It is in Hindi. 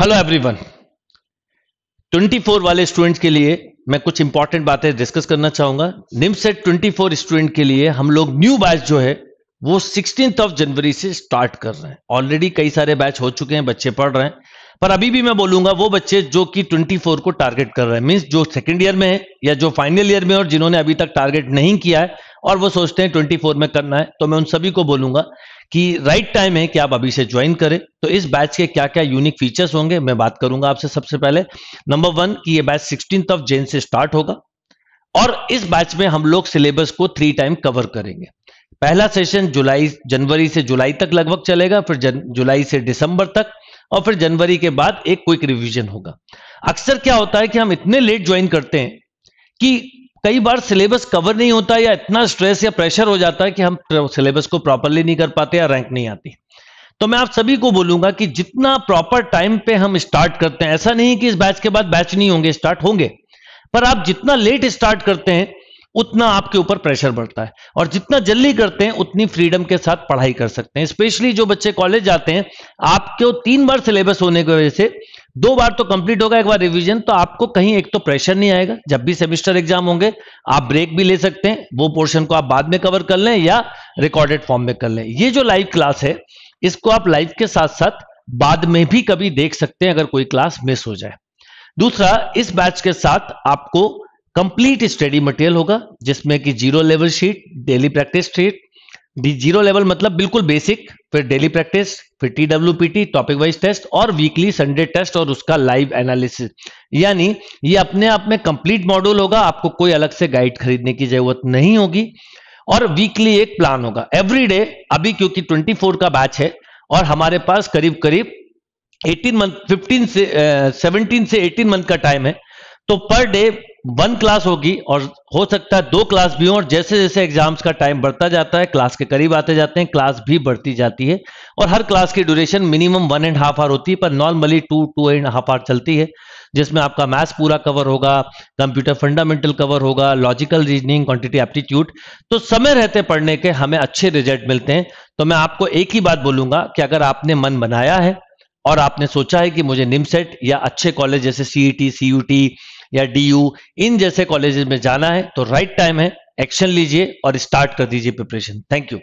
हेलो एवरीवन 24 वाले स्टूडेंट के लिए मैं कुछ इंपॉर्टेंट बातें डिस्कस करना चाहूंगा निमसेट सेट 24 स्टूडेंट के लिए हम लोग न्यू बैच जो है वो सिक्सटीन ऑफ जनवरी से स्टार्ट कर रहे हैं ऑलरेडी कई सारे बैच हो चुके हैं बच्चे पढ़ रहे हैं पर अभी भी मैं बोलूंगा वो बच्चे जो कि 24 को टारगेट कर रहे हैं मीन्स जो सेकेंड ईयर में है या जो फाइनल ईयर में और जिन्होंने अभी तक टारगेट नहीं किया है और वो सोचते हैं ट्वेंटी फोर में करना है तो मैं उन सभी को बोलूंगा कि राइट टाइम है कि आप अभी से ज्वाइन करें तो इस बैच के क्या क्या यूनिक फीचर्स होंगे मैं बात करूंगा आपसे सबसे पहले नंबर वन कि ये बैच सिक्सटीन ऑफ जेन से स्टार्ट होगा और इस बैच में हम लोग सिलेबस को थ्री टाइम कवर करेंगे पहला सेशन जुलाई जनवरी से जुलाई तक लगभग चलेगा फिर जन, जुलाई से दिसंबर तक और फिर जनवरी के बाद एक क्विक रिवीजन होगा अक्सर क्या होता है कि हम इतने लेट ज्वाइन करते हैं कि कई बार सिलेबस कवर नहीं होता या इतना स्ट्रेस या प्रेशर हो जाता है कि हम सिलेबस को प्रॉपरली नहीं कर पाते या रैंक नहीं आती तो मैं आप सभी को बोलूंगा कि जितना प्रॉपर टाइम पे हम स्टार्ट करते हैं ऐसा नहीं कि इस बैच के बाद बैच नहीं होंगे स्टार्ट होंगे पर आप जितना लेट स्टार्ट करते हैं उतना आपके ऊपर प्रेशर बढ़ता है और जितना जल्दी करते हैं उतनी फ्रीडम के साथ पढ़ाई कर सकते हैं स्पेशली जो बच्चे कॉलेज जाते हैं आपके तीन बार सिलेबस होने की वजह से दो बार तो कंप्लीट होगा एक बार रिवीजन तो आपको कहीं एक तो प्रेशर नहीं आएगा जब भी सेमेस्टर एग्जाम होंगे आप ब्रेक भी ले सकते हैं वो पोर्शन को आप बाद में कवर कर लें या रिकॉर्डेड फॉर्म में कर लें ये जो लाइव क्लास है इसको आप लाइव के साथ साथ बाद में भी कभी देख सकते हैं अगर कोई क्लास मिस हो जाए दूसरा इस बैच के साथ आपको कंप्लीट स्टडी मटेरियल होगा जिसमें कि zero level sheet daily practice sheet zero level मतलब बिल्कुल बेसिक फिर डेली प्रैक्टिस फिर T W P T topic wise test और वीकली संडे टेस्ट और उसका लाइव एनालिसिस यानी ये अपने आप में कंप्लीट मॉड्यूल होगा आपको कोई अलग से गाइड खरीदने की जरूरत नहीं होगी और वीकली एक प्लान होगा एवरी डे अभी क्योंकि 24 का बैच है और हमारे पास करीब करीब 18 मंथ 15 से uh, 17 से 18 मंथ का टाइम है तो पर डे वन क्लास होगी और हो सकता है दो क्लास भी हो और जैसे जैसे एग्जाम्स का टाइम बढ़ता जाता है क्लास के करीब आते जाते हैं क्लास भी बढ़ती जाती है और हर क्लास की duration minimum one and half hour होती है पर normally two two and half hour चलती है जिसमें आपका मैथ्स पूरा कवर होगा कंप्यूटर फंडामेंटल कवर होगा लॉजिकल रीजनिंग क्वांटिटी एप्टीट्यूड तो समय रहते पढ़ने के हमें अच्छे रिजल्ट मिलते हैं तो मैं आपको एक ही बात बोलूंगा कि अगर आपने मन बनाया है और आपने सोचा है कि मुझे निमसेट या अच्छे कॉलेज जैसे सीई यू सीयूटी या डी इन जैसे कॉलेजेस में जाना है तो राइट टाइम है एक्शन लीजिए और स्टार्ट कर दीजिए प्रिपरेशन थैंक यू